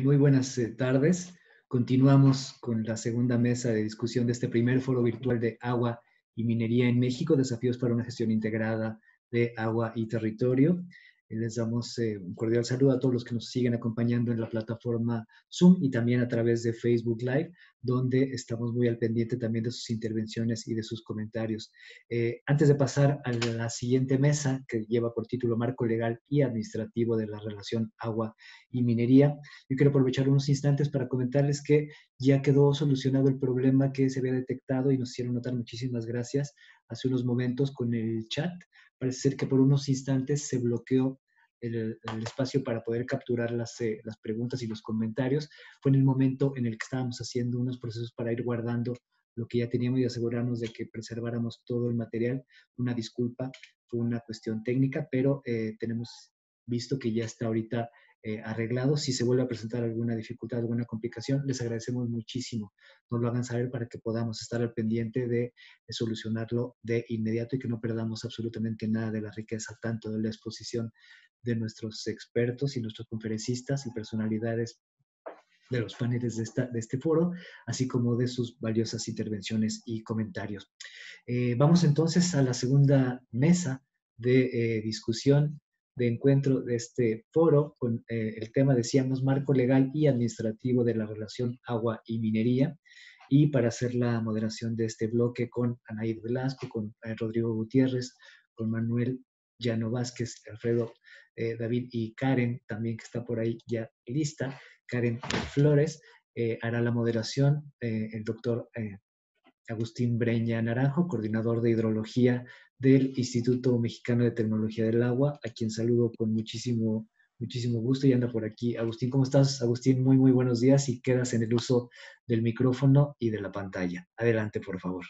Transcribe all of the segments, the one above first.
muy buenas eh, tardes. Continuamos con la segunda mesa de discusión de este primer foro virtual de agua y minería en México, desafíos para una gestión integrada de agua y territorio. Les damos eh, un cordial saludo a todos los que nos siguen acompañando en la plataforma Zoom y también a través de Facebook Live, donde estamos muy al pendiente también de sus intervenciones y de sus comentarios. Eh, antes de pasar a la siguiente mesa, que lleva por título Marco Legal y Administrativo de la Relación Agua y Minería, yo quiero aprovechar unos instantes para comentarles que ya quedó solucionado el problema que se había detectado y nos hicieron notar muchísimas gracias hace unos momentos con el chat parece ser que por unos instantes se bloqueó el, espacio para poder capturar eh, las, preguntas y los comentarios. Fue en el momento en el que estábamos haciendo unos procesos para ir guardando lo que ya teníamos y asegurarnos de que preserváramos todo el material. Una disculpa, fue una cuestión técnica, pero eh, tenemos visto que ya está ahorita eh, arreglado. Si se vuelve a presentar alguna dificultad, alguna complicación, les agradecemos muchísimo. Nos lo hagan saber para que podamos estar al pendiente de, solucionarlo de inmediato y que no perdamos absolutamente nada de la riqueza, tanto de la exposición de nuestros expertos y nuestros conferencistas y personalidades de los paneles de, este foro, así como de sus valiosas intervenciones y comentarios. Eh, vamos entonces a la segunda mesa de eh, discusión de encuentro de este foro con eh, el tema, decíamos, marco legal y administrativo de la relación agua y minería. Y para hacer la moderación de este bloque con Anaid Velasco, con eh, Rodrigo Gutiérrez, con Manuel Llano Vázquez, Alfredo, eh, David y Karen, también que está por ahí ya lista, Karen Flores, hará la moderación el doctor Agustín Breña Naranjo, coordinador de hidrología del Instituto Mexicano de Tecnología del Agua, a quien saludo con muchísimo, muchísimo gusto y anda por aquí. Agustín, ¿cómo estás? Agustín, muy, muy buenos días y quedas en el uso del micrófono y de la pantalla. Adelante, por favor.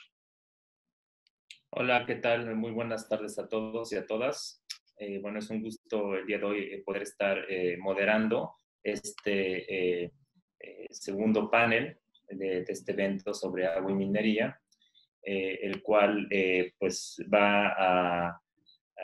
Hola, ¿qué tal? Muy buenas tardes a todos y a todas. Eh, bueno, es un gusto el día de hoy eh, poder estar eh, moderando este segundo panel de, este evento sobre agua y minería, eh, el cual eh, pues va a,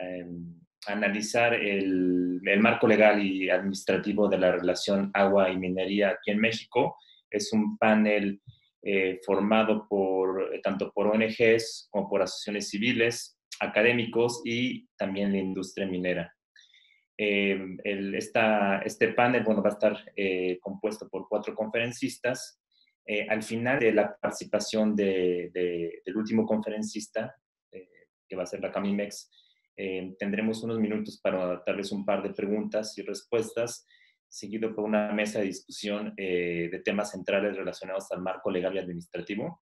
em, analizar el, marco legal y administrativo de la relación agua y minería aquí en México. Es un panel eh, formado por, tanto por ONGs como por asociaciones civiles, académicos y también la industria minera. Em, este panel bueno, va a estar compuesto por cuatro conferencistas eh, al final de la participación del último conferencista, eh, que va a ser la Camimex, eh, tendremos unos minutos para darles un par de preguntas y respuestas, seguido por una mesa de discusión de temas centrales relacionados al marco legal y administrativo.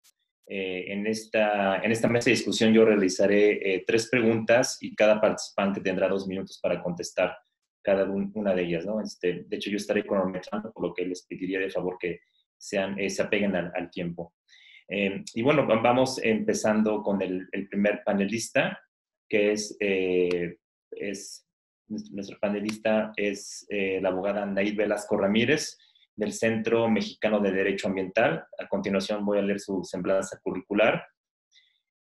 en, esta, en esta mesa de discusión yo realizaré tres preguntas y cada participante tendrá dos minutos para contestar cada una de ellas. Este, de hecho, yo estaré cronometrando, por lo que les pediría de favor que eh, se apeguen al, tiempo. Em, y bueno, vamos empezando con el, primer panelista, que es, eh, es nuestro panelista es eh, la abogada Anaí Velasco Ramírez del Centro Mexicano de Derecho Ambiental. A continuación voy a leer su semblanza curricular.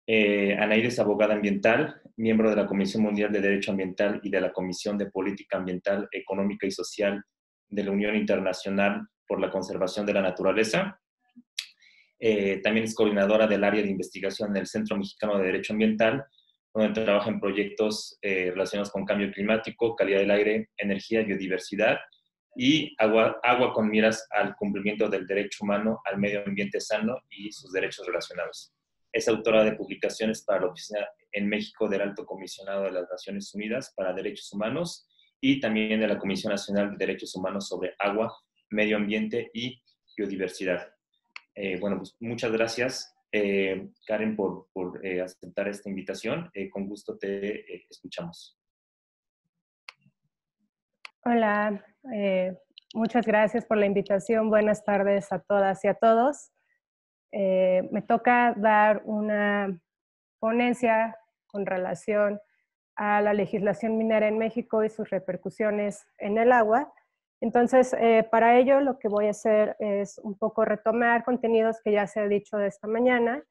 Eh, es abogada ambiental, miembro de la Comisión Mundial de Derecho Ambiental y de la Comisión de Política Ambiental, Económica y Social de la Unión Internacional por la conservación de la naturaleza. Eh, también es coordinadora del área de investigación del Centro Mexicano de Derecho Ambiental, donde trabaja en proyectos eh, relacionados con cambio climático, calidad del aire, energía, biodiversidad y agua, agua con miras al cumplimiento del derecho humano al medio ambiente sano y sus derechos relacionados. Es autora de publicaciones para la Oficina en México del Alto Comisionado de las Naciones Unidas para Derechos Humanos y también de la Comisión Nacional de Derechos Humanos sobre Agua medio ambiente y biodiversidad. Eh, bueno, pues muchas gracias, eh, Karen, por, eh, aceptar esta invitación. con gusto te escuchamos. Hola, muchas gracias por la invitación. Buenas tardes a todas y a todos. me toca dar una ponencia con relación a la legislación minera en México y sus repercusiones en el agua. Entonces, eh, para ello lo que voy a hacer es un poco retomar contenidos que ya se ha dicho de esta mañana,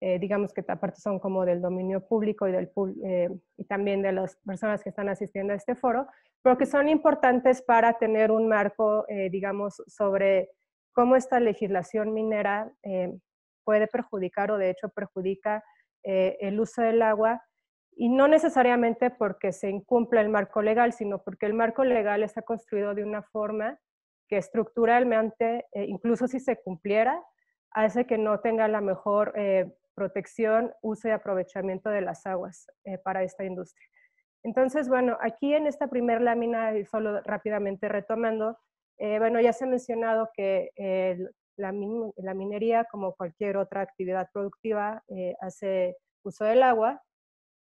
eh, digamos que aparte son como del dominio público y, del, eh, y también de las personas que están asistiendo a este foro, pero que son importantes para tener un marco, digamos, sobre cómo esta legislación minera puede perjudicar o de hecho perjudica el uso del agua y no necesariamente porque se incumpla el marco legal, sino porque el marco legal está construido de una forma que estructuralmente, eh, incluso si se cumpliera, hace que no tenga la mejor eh, protección, uso y aprovechamiento de las aguas eh, para esta industria. Entonces, bueno, aquí en esta primera lámina, y solo rápidamente retomando, bueno, ya se ha mencionado que la, la, minería, como cualquier otra actividad productiva, hace uso del agua,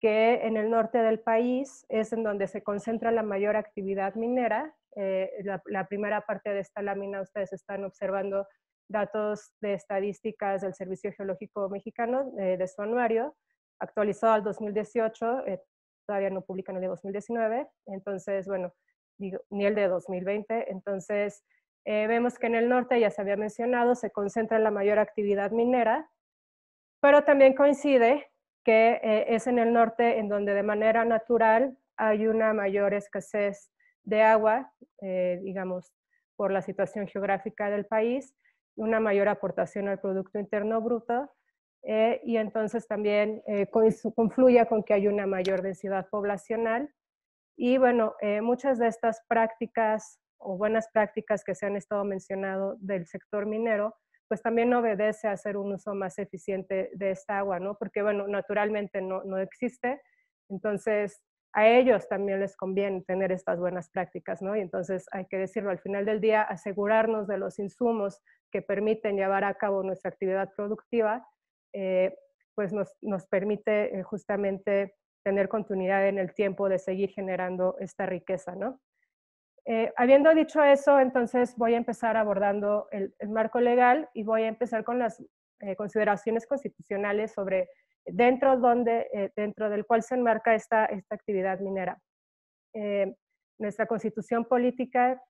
que en el norte del país es en donde se concentra la mayor actividad minera. Eh, la, primera parte de esta lámina ustedes están observando datos de estadísticas del Servicio Geológico Mexicano eh, de su anuario, actualizado al 2018, eh, todavía no publican el de 2019, entonces, bueno, ni el de 2020, entonces vemos que en el norte, ya se había mencionado, se concentra la mayor actividad minera, pero también coincide que eh, es en el norte en donde de manera natural hay una mayor escasez de agua, eh, digamos, por la situación geográfica del país, una mayor aportación al Producto Interno Bruto eh, y entonces también confluye con que hay una mayor densidad poblacional. Y bueno, muchas de estas prácticas o buenas prácticas que se han estado mencionando del sector minero, pues también obedece a hacer un uso más eficiente de esta agua, ¿no? Porque, bueno, naturalmente no, existe, entonces a ellos también les conviene tener estas buenas prácticas, ¿no? Y entonces hay que decirlo, al final del día, asegurarnos de los insumos que permiten llevar a cabo nuestra actividad productiva, eh, pues nos, nos permite eh, justamente tener continuidad en el tiempo de seguir generando esta riqueza, ¿no? Eh, habiendo dicho eso, entonces voy a empezar abordando el, marco legal y voy a empezar con las eh, consideraciones constitucionales sobre dentro, donde, eh, dentro del cual se enmarca esta, esta actividad minera. nuestra constitución política,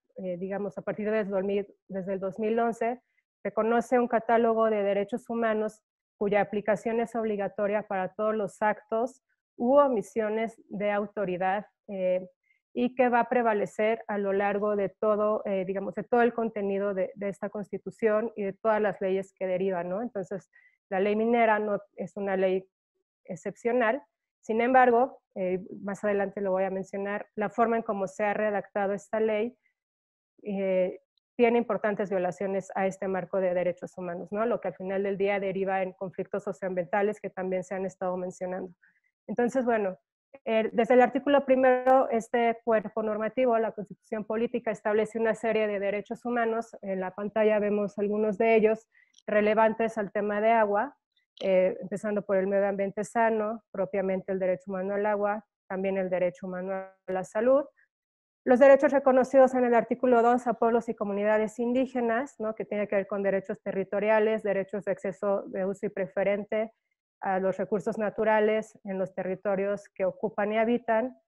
digamos, a partir de desde el 2011, reconoce un catálogo de derechos humanos cuya aplicación es obligatoria para todos los actos u omisiones de autoridad eh, y que va a prevalecer a lo largo de todo, eh, digamos, de todo el contenido de, esta constitución y de todas las leyes que derivan, ¿no? Entonces, la ley minera no es una ley excepcional, sin embargo, eh, más adelante lo voy a mencionar, la forma en cómo se ha redactado esta ley eh, tiene importantes violaciones a este marco de derechos humanos, ¿no? Lo que al final del día deriva en conflictos socioambientales que también se han estado mencionando. Entonces, bueno, desde el artículo primero, este cuerpo normativo, la Constitución Política, establece una serie de derechos humanos. En la pantalla vemos algunos de ellos relevantes al tema de agua, eh, empezando por el medio ambiente sano, propiamente el derecho humano al agua, también el derecho humano a la salud. Los derechos reconocidos en el artículo 2 a pueblos y comunidades indígenas, ¿no? que tiene que ver con derechos territoriales, derechos de acceso de uso y preferente, a los recursos naturales en los territorios que ocupan y habitan,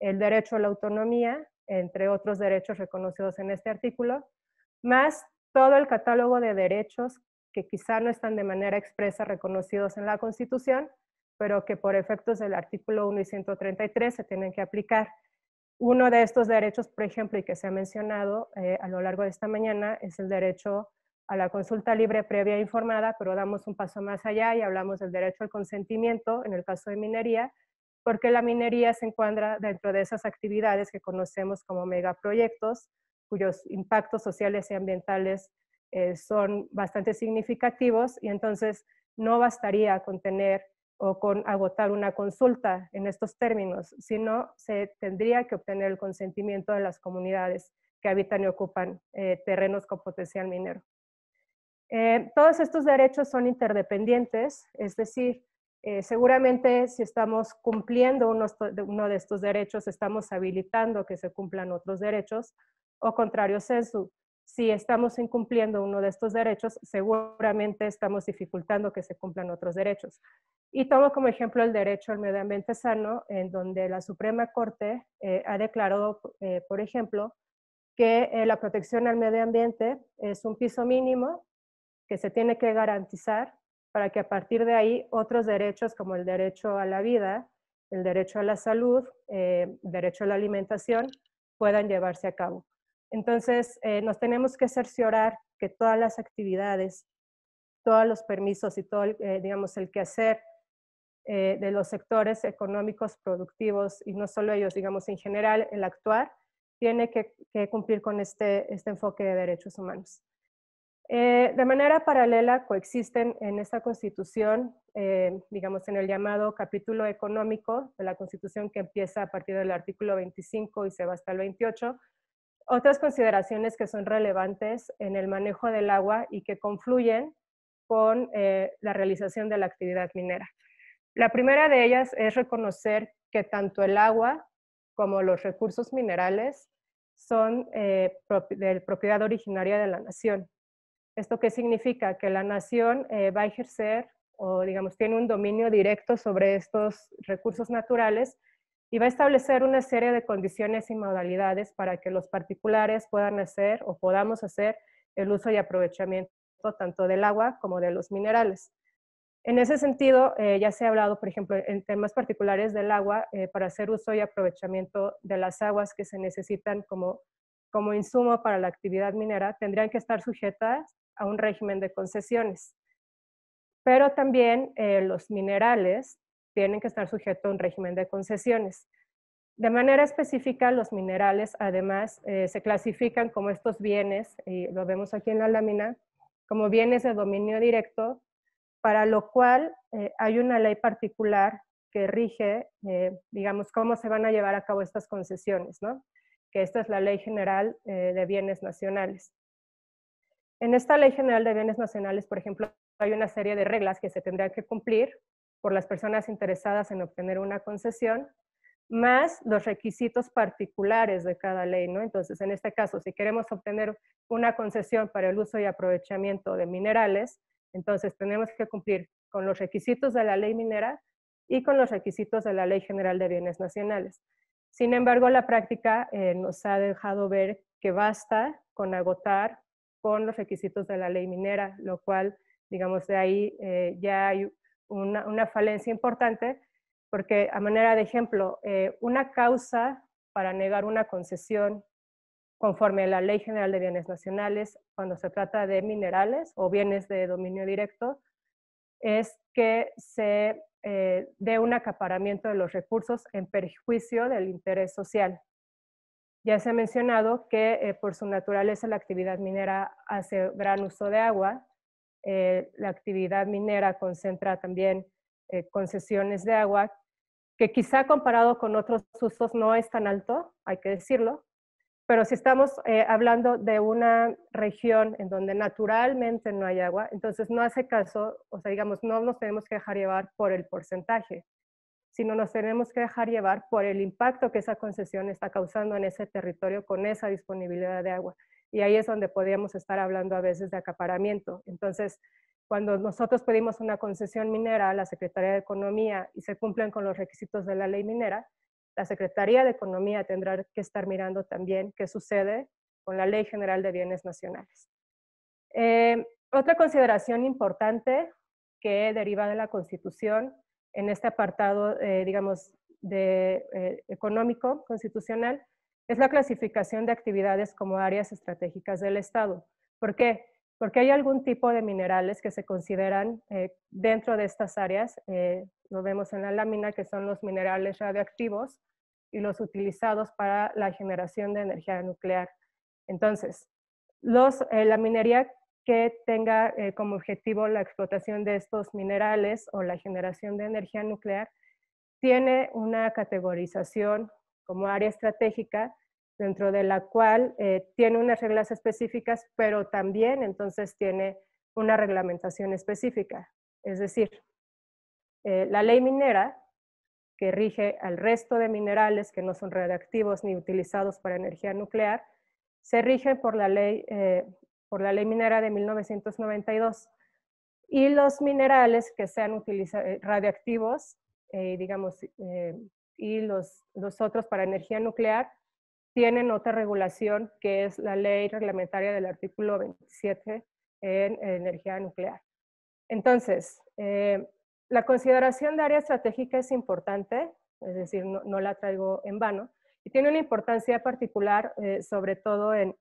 el derecho a la autonomía, entre otros derechos reconocidos en este artículo, más todo el catálogo de derechos que quizá no están de manera expresa reconocidos en la Constitución, pero que por efectos del artículo 1 y 133 se tienen que aplicar. Uno de estos derechos, por ejemplo, y que se ha mencionado eh, a lo largo de esta mañana, es el derecho a la consulta libre previa informada, pero damos un paso más allá y hablamos del derecho al consentimiento en el caso de minería, porque la minería se encuentra dentro de esas actividades que conocemos como megaproyectos, cuyos impactos sociales y ambientales eh, son bastante significativos y entonces no bastaría con tener o con agotar una consulta en estos términos, sino se tendría que obtener el consentimiento de las comunidades que habitan y ocupan eh, terrenos con potencial minero. Eh, todos estos derechos son interdependientes, es decir, eh, seguramente si estamos cumpliendo uno de estos derechos, estamos habilitando que se cumplan otros derechos, o contrario sensu, si estamos incumpliendo uno de estos derechos, seguramente estamos dificultando que se cumplan otros derechos. Y tomo como ejemplo el derecho al medio ambiente sano, en donde la Suprema Corte eh, ha declarado, por ejemplo, que la protección al medio ambiente es un piso mínimo que se tiene que garantizar para que a partir de ahí otros derechos como el derecho a la vida, el derecho a la salud, el eh, derecho a la alimentación, puedan llevarse a cabo. Entonces, eh, nos tenemos que cerciorar que todas las actividades, todos los permisos y todo, eh, digamos, el quehacer de los sectores económicos productivos, y no solo ellos, digamos, en general, el actuar, tiene que, cumplir con este, este enfoque de derechos humanos. Eh, de manera paralela coexisten en esta constitución, eh, digamos en el llamado capítulo económico de la constitución que empieza a partir del artículo 25 y se va hasta el 28, otras consideraciones que son relevantes en el manejo del agua y que confluyen con eh, la realización de la actividad minera. La primera de ellas es reconocer que tanto el agua como los recursos minerales son de propiedad originaria de la nación ¿Esto qué significa? Que la nación eh, va a ejercer o, digamos, tiene un dominio directo sobre estos recursos naturales y va a establecer una serie de condiciones y modalidades para que los particulares puedan hacer o podamos hacer el uso y aprovechamiento tanto del agua como de los minerales. En ese sentido, eh, ya se ha hablado, por ejemplo, en temas particulares del agua, eh, para hacer uso y aprovechamiento de las aguas que se necesitan como, como insumo para la actividad minera, tendrían que estar sujetas a un régimen de concesiones. Pero también eh, los minerales tienen que estar sujetos a un régimen de concesiones. De manera específica, los minerales además eh, se clasifican como estos bienes, y lo vemos aquí en la lámina, como bienes de dominio directo, para lo cual eh, hay una ley particular que rige, digamos, cómo se van a llevar a cabo estas concesiones, ¿no? Que esta es la Ley General de Bienes Nacionales. En esta Ley General de Bienes Nacionales, por ejemplo, hay una serie de reglas que se tendrán que cumplir por las personas interesadas en obtener una concesión, más los requisitos particulares de cada ley, ¿no? Entonces, en este caso, si queremos obtener una concesión para el uso y aprovechamiento de minerales, entonces tenemos que cumplir con los requisitos de la ley minera y con los requisitos de la Ley General de Bienes Nacionales. Sin embargo, la práctica eh, nos ha dejado ver que basta con agotar con los requisitos de la ley minera, lo cual, digamos, de ahí eh, ya hay una, falencia importante, porque a manera de ejemplo, eh, una causa para negar una concesión conforme a la Ley General de Bienes Nacionales, cuando se trata de minerales o bienes de dominio directo, es que se eh, dé un acaparamiento de los recursos en perjuicio del interés social. Ya se ha mencionado que eh, por su naturaleza la actividad minera hace gran uso de agua. Eh, la actividad minera concentra también eh, concesiones de agua, que quizá comparado con otros usos no es tan alto, hay que decirlo, pero si estamos hablando de una región en donde naturalmente no hay agua, entonces no hace caso, o sea, digamos, no nos tenemos que dejar llevar por el porcentaje sino nos tenemos que dejar llevar por el impacto que esa concesión está causando en ese territorio con esa disponibilidad de agua. Y ahí es donde podríamos estar hablando a veces de acaparamiento. Entonces, cuando nosotros pedimos una concesión minera a la Secretaría de Economía y se cumplen con los requisitos de la ley minera, la Secretaría de Economía tendrá que estar mirando también qué sucede con la Ley General de Bienes Nacionales. Eh, otra consideración importante que deriva de la Constitución en este apartado, eh, digamos, de, eh, económico constitucional, es la clasificación de actividades como áreas estratégicas del Estado. ¿Por qué? Porque hay algún tipo de minerales que se consideran eh, dentro de estas áreas, lo vemos en la lámina, que son los minerales radioactivos y los utilizados para la generación de energía nuclear. Entonces, los, la minería que tenga eh, como objetivo la explotación de estos minerales o la generación de energía nuclear, tiene una categorización como área estratégica dentro de la cual eh, tiene unas reglas específicas, pero también entonces tiene una reglamentación específica. Es decir, eh, la ley minera, que rige al resto de minerales que no son radiactivos ni utilizados para energía nuclear, se rige por la ley por la ley minera de 1992. Y los minerales que sean eh, radioactivos, eh, digamos, eh, y los, los otros para energía nuclear, tienen otra regulación que es la ley reglamentaria del artículo 27 en energía nuclear. Entonces, eh, la consideración de área estratégica es importante, es decir, no, la traigo en vano, y tiene una importancia particular, sobre todo en,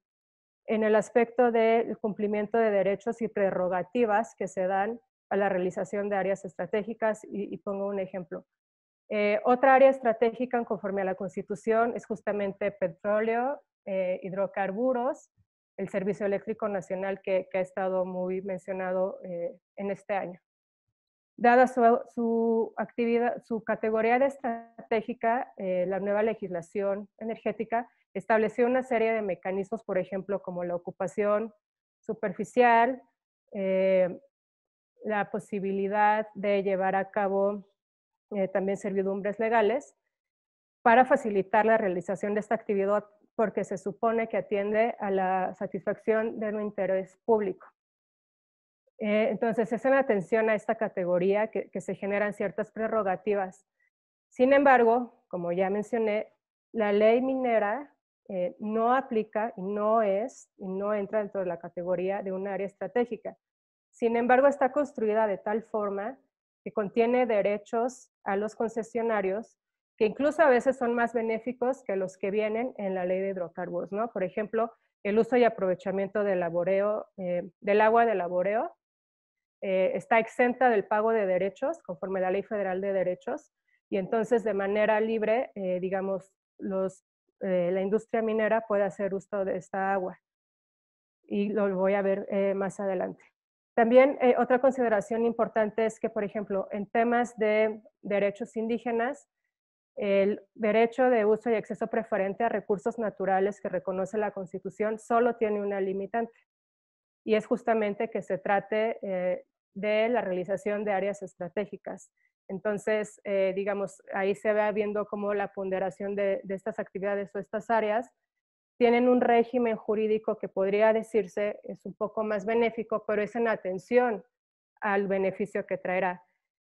en el aspecto del cumplimiento de derechos y prerrogativas que se dan a la realización de áreas estratégicas y, pongo un ejemplo. Eh, otra área estratégica conforme a la Constitución es justamente petróleo, eh, hidrocarburos, el Servicio Eléctrico Nacional que, ha estado muy mencionado eh, en este año. Dada su, actividad, su categoría estratégica, la nueva legislación energética estableció una serie de mecanismos, por ejemplo, como la ocupación superficial, eh, la posibilidad de llevar a cabo eh, también servidumbres legales para facilitar la realización de esta actividad porque se supone que atiende a la satisfacción de un interés público. Eh, entonces, es en atención a esta categoría que se generan ciertas prerrogativas. Sin embargo, como ya mencioné, la ley minera eh, no aplica y no es y no entra dentro de la categoría de un área estratégica. Sin embargo, está construida de tal forma que contiene derechos a los concesionarios que incluso a veces son más benéficos que los que vienen en la ley de hidrocarburos, ¿no? Por ejemplo, el uso y aprovechamiento del, laboreo, eh, del agua de laboreo eh, está exenta del pago de derechos conforme a la Ley Federal de Derechos y entonces de manera libre, digamos, los eh, la industria minera puede hacer uso de esta agua. Y lo voy a ver eh, más adelante. También eh, otra consideración importante es que, por ejemplo, en temas de derechos indígenas, el derecho de uso y acceso preferente a recursos naturales que reconoce la Constitución solo tiene una limitante. Y es justamente que se trate de la realización de áreas estratégicas entonces, eh, digamos, ahí se va viendo cómo la ponderación de, estas actividades o estas áreas tienen un régimen jurídico que podría decirse es un poco más benéfico, pero es en atención al beneficio que traerá.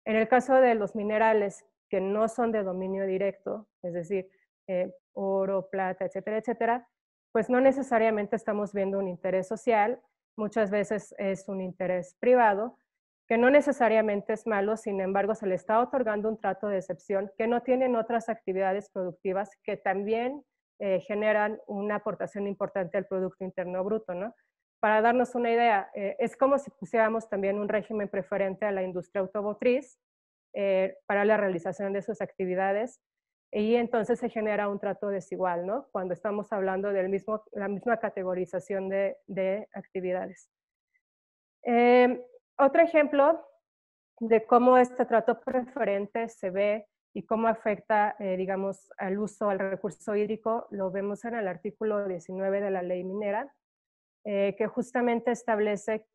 En el caso de los minerales que no son de dominio directo, es decir, eh, oro, plata, etcétera, etcétera, pues no necesariamente estamos viendo un interés social, muchas veces es un interés privado, que no necesariamente es malo, sin embargo, se le está otorgando un trato de excepción, que no tienen otras actividades productivas que también eh, generan una aportación importante al Producto Interno Bruto, ¿no? Para darnos una idea, eh, es como si pusiéramos también un régimen preferente a la industria automotriz eh, para la realización de sus actividades y entonces se genera un trato desigual, ¿no? Cuando estamos hablando de mismo, la misma categorización de, de actividades. Em, otro ejemplo de cómo este trato preferente se ve y cómo afecta, eh, digamos, al uso, al recurso hídrico, lo vemos en el artículo 19 de la ley minera, eh, que justamente establece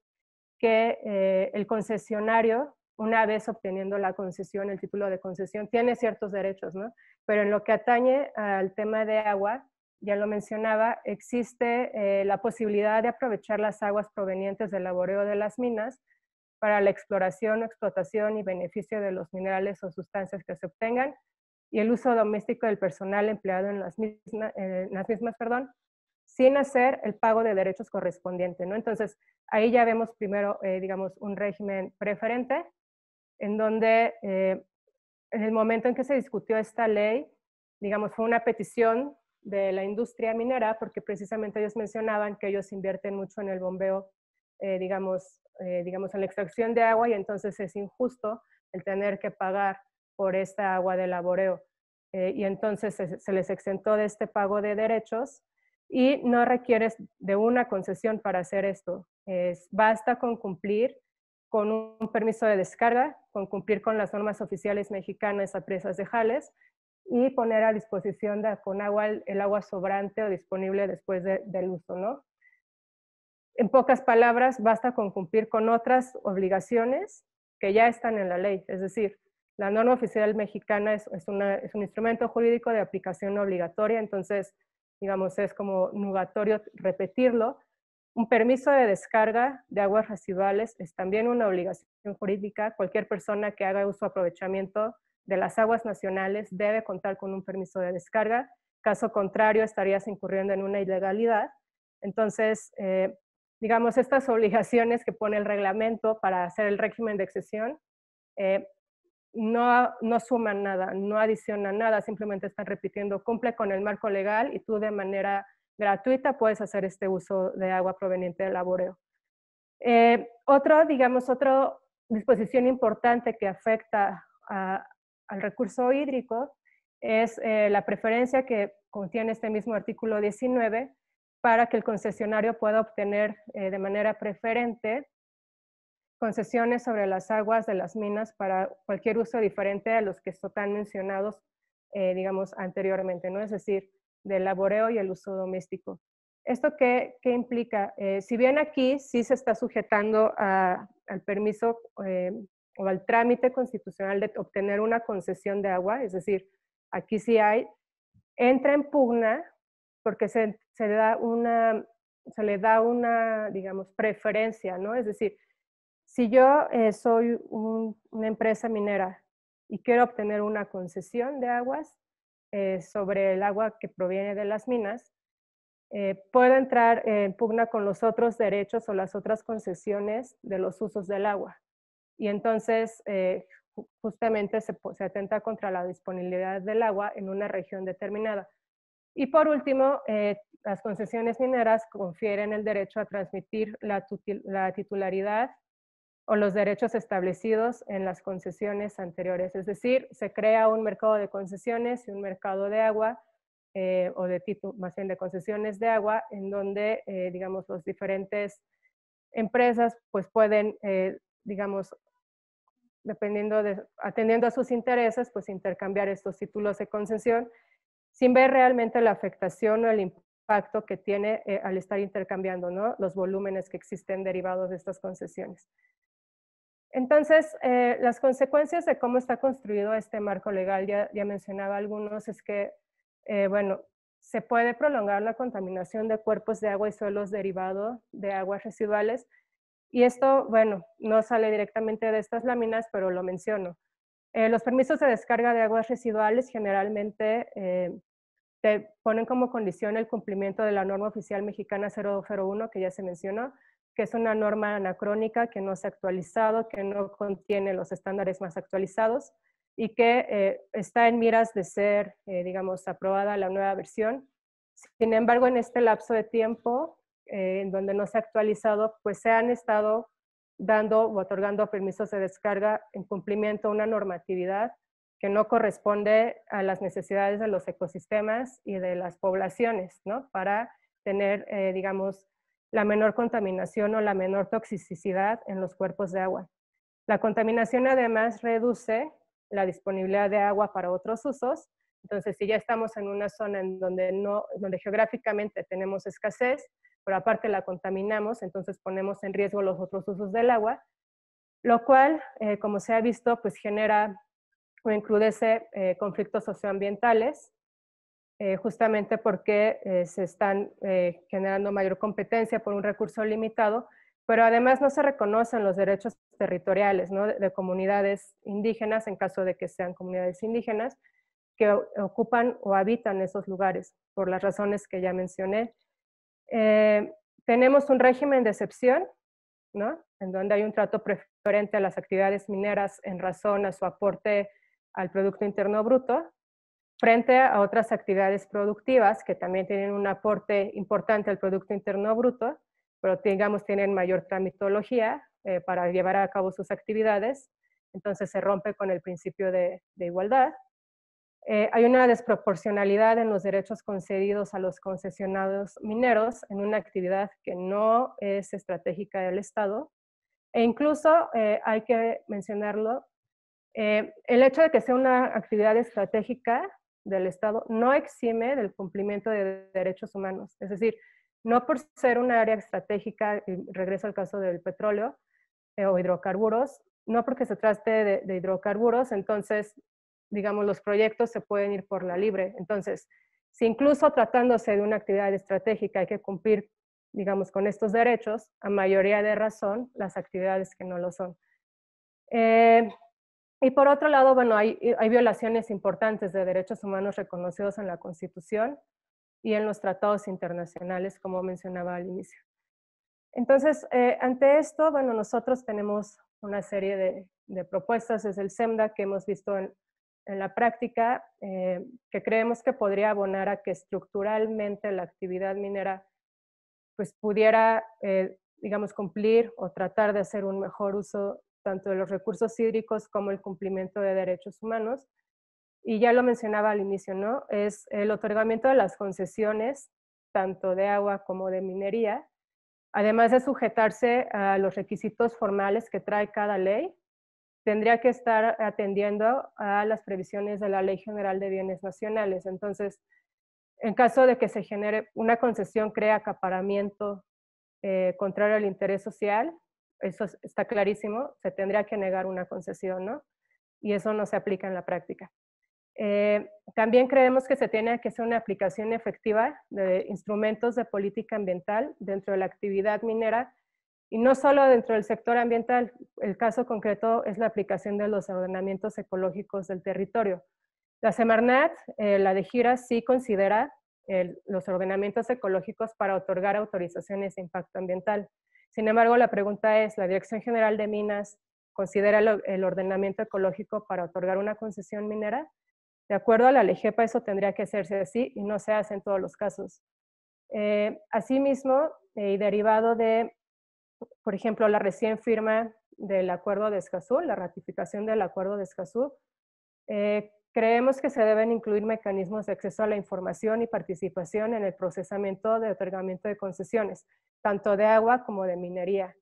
que eh, el concesionario, una vez obteniendo la concesión, el título de concesión, tiene ciertos derechos, ¿no? Pero en lo que atañe al tema de agua, ya lo mencionaba, existe la posibilidad de aprovechar las aguas provenientes del laboreo de las minas para la exploración, explotación y beneficio de los minerales o sustancias que se obtengan, y el uso doméstico del personal empleado en las, eh, mismas, perdón, sin hacer el pago de derechos correspondientes. ¿no? Entonces, ahí ya vemos primero, eh, digamos, un régimen preferente, en donde eh, en el momento en que se discutió esta ley, digamos, fue una petición de la industria minera, porque precisamente ellos mencionaban que ellos invierten mucho en el bombeo, digamos, eh, digamos, en la extracción de agua y entonces es injusto el tener que pagar por esta agua de laboreo. Eh, y entonces se, les exentó de este pago de derechos y no requieres de una concesión para hacer esto. basta con cumplir con un permiso de descarga, con cumplir con las normas oficiales mexicanas a presas de jales y poner a disposición con agua el, agua sobrante o disponible después del uso, ¿no? En pocas palabras, basta con cumplir con otras obligaciones que ya están en la ley. Es decir, la norma oficial mexicana es, es, un instrumento jurídico de aplicación obligatoria, entonces, digamos, es como nugatorio repetirlo. Un permiso de descarga de aguas residuales es también una obligación jurídica. Cualquier persona que haga uso o aprovechamiento de las aguas nacionales debe contar con un permiso de descarga. Caso contrario, estarías incurriendo en una ilegalidad. Entonces, eh, digamos, estas obligaciones que pone el reglamento para hacer el régimen de excesión eh, no, no suman nada, no adicionan nada, simplemente están repitiendo, cumple con el marco legal y tú de manera gratuita puedes hacer este uso de agua proveniente del laboreo. Eh, otro, digamos, otra disposición importante que afecta al recurso hídrico es eh, la preferencia que contiene este mismo artículo 19 para que el concesionario pueda obtener eh, de manera preferente concesiones sobre las aguas de las minas para cualquier uso diferente a los que están mencionados, eh, digamos, anteriormente, ¿no? Es decir, del laboreo y el uso doméstico. ¿Esto qué, qué implica? Eh, si bien aquí sí se está sujetando al permiso o al trámite constitucional de obtener una concesión de agua, es decir, aquí sí hay, entra en pugna porque se, da una, se le da una, digamos, preferencia, ¿no? Es decir, si yo eh, soy una empresa minera y quiero obtener una concesión de aguas eh, sobre el agua que proviene de las minas, eh, puedo entrar en pugna con los otros derechos o las otras concesiones de los usos del agua. Y entonces, justamente se atenta contra la disponibilidad del agua en una región determinada. Y por último, eh, las concesiones mineras confieren el derecho a transmitir la, titularidad o los derechos establecidos en las concesiones anteriores. Es decir, se crea un mercado de concesiones y un mercado de agua, eh, o de más bien de concesiones de agua, en donde, eh, digamos, las diferentes empresas pues pueden, digamos, dependiendo atendiendo a sus intereses, pues intercambiar estos títulos de concesión sin ver realmente la afectación o el impacto que tiene eh, al estar intercambiando ¿no? los volúmenes que existen derivados de estas concesiones. Entonces, eh, las consecuencias de cómo está construido este marco legal, ya, mencionaba algunos, es que, eh, bueno, se puede prolongar la contaminación de cuerpos de agua y suelos derivado de aguas residuales. Y esto, bueno, no sale directamente de estas láminas, pero lo menciono. Eh, los permisos de descarga de aguas residuales generalmente eh, te ponen como condición el cumplimiento de la norma oficial mexicana 0201, que ya se mencionó, que es una norma anacrónica que no se ha actualizado, que no contiene los estándares más actualizados y que eh, está en miras de ser, digamos, aprobada la nueva versión. Sin embargo, en este lapso de tiempo, en donde no se ha actualizado, pues se han estado dando o otorgando permisos de descarga en cumplimiento a una normatividad que no corresponde a las necesidades de los ecosistemas y de las poblaciones, ¿no? Para tener, eh, digamos, la menor contaminación o la menor toxicidad en los cuerpos de agua. La contaminación además reduce la disponibilidad de agua para otros usos. Entonces, si ya estamos en una zona en donde, no, donde geográficamente tenemos escasez, pero aparte la contaminamos, entonces ponemos en riesgo los otros usos del agua, lo cual, eh, como se ha visto, pues genera o incluye eh, conflictos socioambientales, eh, justamente porque se están generando mayor competencia por un recurso limitado, pero además no se reconocen los derechos territoriales de comunidades indígenas, en caso de que sean comunidades indígenas, que ocupan o habitan esos lugares, por las razones que ya mencioné, eh, tenemos un régimen de excepción, en donde hay un trato preferente a las actividades mineras en razón a su aporte al Producto Interno Bruto, frente a otras actividades productivas que también tienen un aporte importante al Producto Interno Bruto, pero digamos tienen mayor tramitología eh, para llevar a cabo sus actividades, entonces se rompe con el principio de igualdad. Eh, hay una desproporcionalidad en los derechos concedidos a los concesionados mineros en una actividad que no es estratégica del Estado. E incluso eh, hay que mencionarlo, eh, el hecho de que sea una actividad estratégica del Estado no exime del cumplimiento de derechos humanos. Es decir, no por ser un área estratégica, y regreso al caso del petróleo o hidrocarburos, no porque se trate de hidrocarburos, entonces digamos, los proyectos se pueden ir por la libre. Entonces, si incluso tratándose de una actividad estratégica hay que cumplir, digamos, con estos derechos, a mayoría de razón, las actividades que no lo son. Eh, y por otro lado, bueno, hay, hay, violaciones importantes de derechos humanos reconocidos en la Constitución y en los tratados internacionales, como mencionaba al inicio. Entonces, eh, ante esto, bueno, nosotros tenemos una serie de, de propuestas desde el SEMDA que hemos visto en, en la práctica eh, que creemos que podría abonar a que estructuralmente la actividad minera pues, pudiera, eh, digamos, cumplir o tratar de hacer un mejor uso tanto de los recursos hídricos como el cumplimiento de derechos humanos. Y ya lo mencionaba al inicio, ¿no? Es el otorgamiento de las concesiones, tanto de agua como de minería, además de sujetarse a los requisitos formales que trae cada ley, tendría que estar atendiendo a las previsiones de la Ley General de Bienes Nacionales. Entonces, en caso de que se genere una concesión, crea acaparamiento eh, contrario al interés social, eso está clarísimo, se tendría que negar una concesión, ¿no? Y eso no se aplica en la práctica. Eh, también creemos que se tiene que hacer una aplicación efectiva de instrumentos de política ambiental dentro de la actividad minera y no solo dentro del sector ambiental, el caso concreto es la aplicación de los ordenamientos ecológicos del territorio. La Semarnat, eh, la de Gira, sí considera los ordenamientos ecológicos para otorgar autorizaciones de impacto ambiental. Sin embargo, la pregunta es, ¿la Dirección General de Minas considera el, ordenamiento ecológico para otorgar una concesión minera? De acuerdo a la LEGEPA, eso tendría que hacerse así y no se hace en todos los casos. Eh, asimismo, eh, y derivado de por ejemplo, la recién firma del Acuerdo de Escazú, la ratificación del Acuerdo de Escazú, eh, creemos que se deben incluir mecanismos de acceso a la información y participación en el procesamiento de otorgamiento de concesiones, tanto de agua como de minería.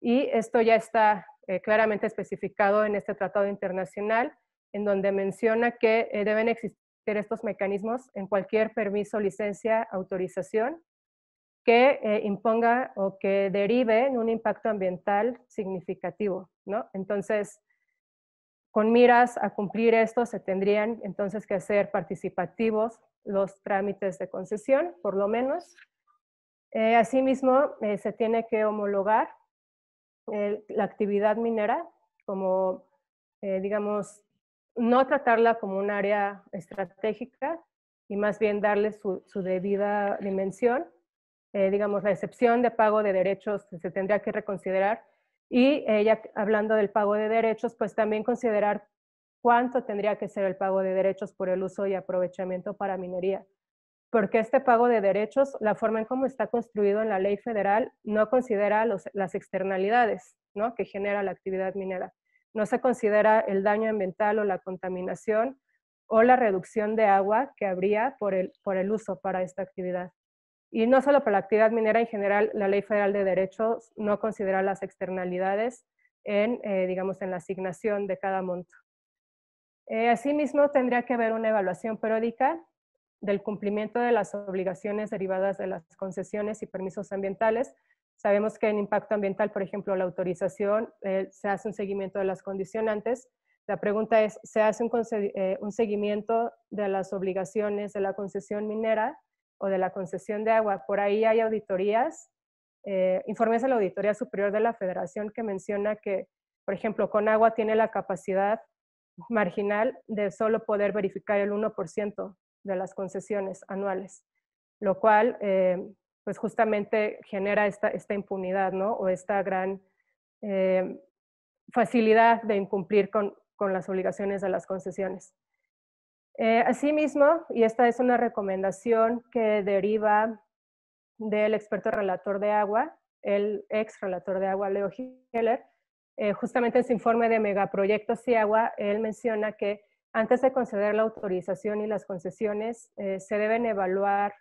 Y esto ya está eh, claramente especificado en este tratado internacional, en donde menciona que eh, deben existir estos mecanismos en cualquier permiso, licencia, autorización que eh, imponga o que derive en un impacto ambiental significativo, ¿no? Entonces, con miras a cumplir esto, se tendrían entonces que hacer participativos los trámites de concesión, por lo menos. Eh, asimismo, eh, se tiene que homologar la actividad minera como, digamos, no tratarla como un área estratégica y más bien darle su debida dimensión eh, digamos, la excepción de pago de derechos se tendría que reconsiderar. Y eh, ya hablando del pago de derechos, pues también considerar cuánto tendría que ser el pago de derechos por el uso y aprovechamiento para minería. Porque este pago de derechos, la forma en cómo está construido en la ley federal, no considera las externalidades que genera la actividad minera. No se considera el daño ambiental o la contaminación o la reducción de agua que habría por el uso para esta actividad. Y no solo para la actividad minera, en general, la Ley Federal de Derechos no considera las externalidades en, eh, digamos, en la asignación de cada monto. Eh, asimismo, tendría que haber una evaluación periódica del cumplimiento de las obligaciones derivadas de las concesiones y permisos ambientales. Sabemos que en impacto ambiental, por ejemplo, la autorización, eh, se hace un seguimiento de las condicionantes. La pregunta es, ¿se hace un seguimiento de las obligaciones de la concesión minera? o de la concesión de agua. Por ahí hay auditorías, eh, informes de la Auditoría Superior de la Federación que menciona que, por ejemplo, Conagua tiene la capacidad marginal de solo poder verificar el 1% de las concesiones anuales, lo cual eh, pues justamente genera esta, impunidad, ¿no? O esta gran eh, facilidad de incumplir con las obligaciones de las concesiones. Eh, asimismo, y esta es una recomendación que deriva del experto relator de agua, el ex relator de agua, Leo Heller, eh, justamente en su informe de megaproyectos y agua, él menciona que antes de conceder la autorización y las concesiones, eh, se deben evaluar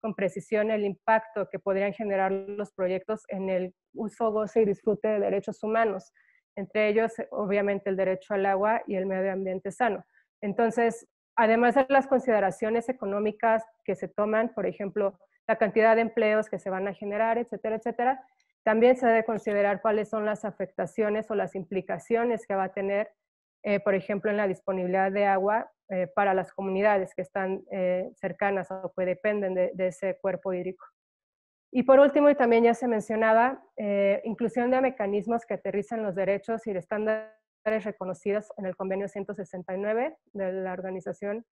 con precisión el impacto que podrían generar los proyectos en el uso, goce y disfrute de derechos humanos, entre ellos, obviamente, el derecho al agua y el medio ambiente sano. Entonces, además de las consideraciones económicas que se toman, por ejemplo, la cantidad de empleos que se van a generar, etcétera, etcétera, también se debe considerar cuáles son las afectaciones o las implicaciones que va a tener, eh, por ejemplo, en la disponibilidad de agua eh, para las comunidades que están eh, cercanas o que dependen de, ese cuerpo hídrico. Y por último, y también ya se mencionaba, inclusión de mecanismos que aterrizan los derechos y los estándares reconocidas en el convenio 169 de la Organización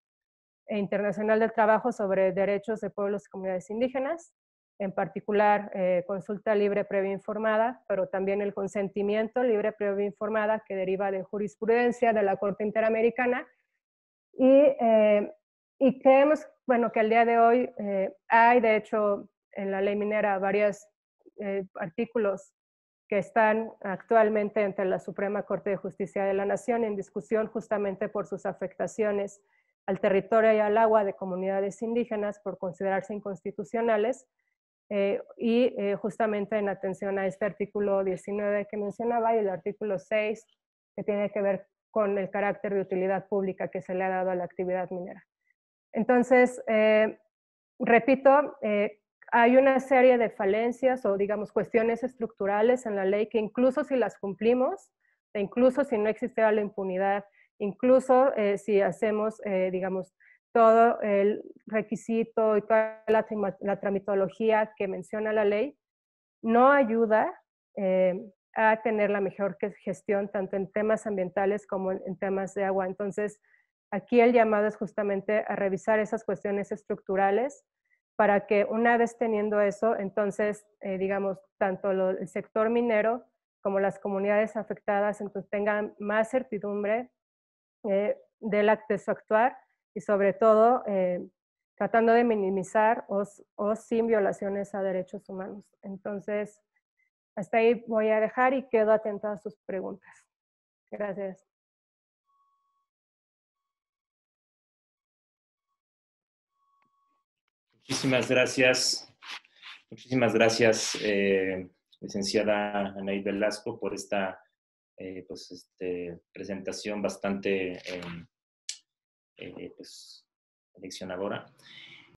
Internacional del Trabajo sobre Derechos de Pueblos y Comunidades Indígenas, en particular eh, consulta libre previa informada, pero también el consentimiento libre previa informada que deriva de jurisprudencia de la Corte Interamericana y, eh, creemos bueno, que al día de hoy eh, hay de hecho en la ley minera varios artículos que están actualmente entre la Suprema Corte de Justicia de la Nación en discusión justamente por sus afectaciones al territorio y al agua de comunidades indígenas por considerarse inconstitucionales eh, y eh, justamente en atención a este artículo 19 que mencionaba y el artículo 6 que tiene que ver con el carácter de utilidad pública que se le ha dado a la actividad minera. Entonces, eh, repito, hay una serie de falencias o, digamos, cuestiones estructurales en la ley que incluso si las cumplimos, e incluso si no existiera la impunidad, incluso eh, si hacemos, eh, digamos, todo el requisito y toda la, tramitología que menciona la ley, no ayuda eh, a tener la mejor gestión tanto en temas ambientales como en temas de agua. Entonces, aquí el llamado es justamente a revisar esas cuestiones estructurales para que una vez teniendo eso, entonces, eh, digamos, tanto el sector minero como las comunidades afectadas, entonces tengan más certidumbre eh, del acceso a actuar y sobre todo eh, tratando de minimizar o, sin violaciones a derechos humanos. Entonces, hasta ahí voy a dejar y quedo atento a sus preguntas. Gracias. Muchísimas gracias. Muchísimas gracias, eh, licenciada Anaí Velasco, por esta eh, pues, este, presentación bastante em, eh, pues, leccionadora.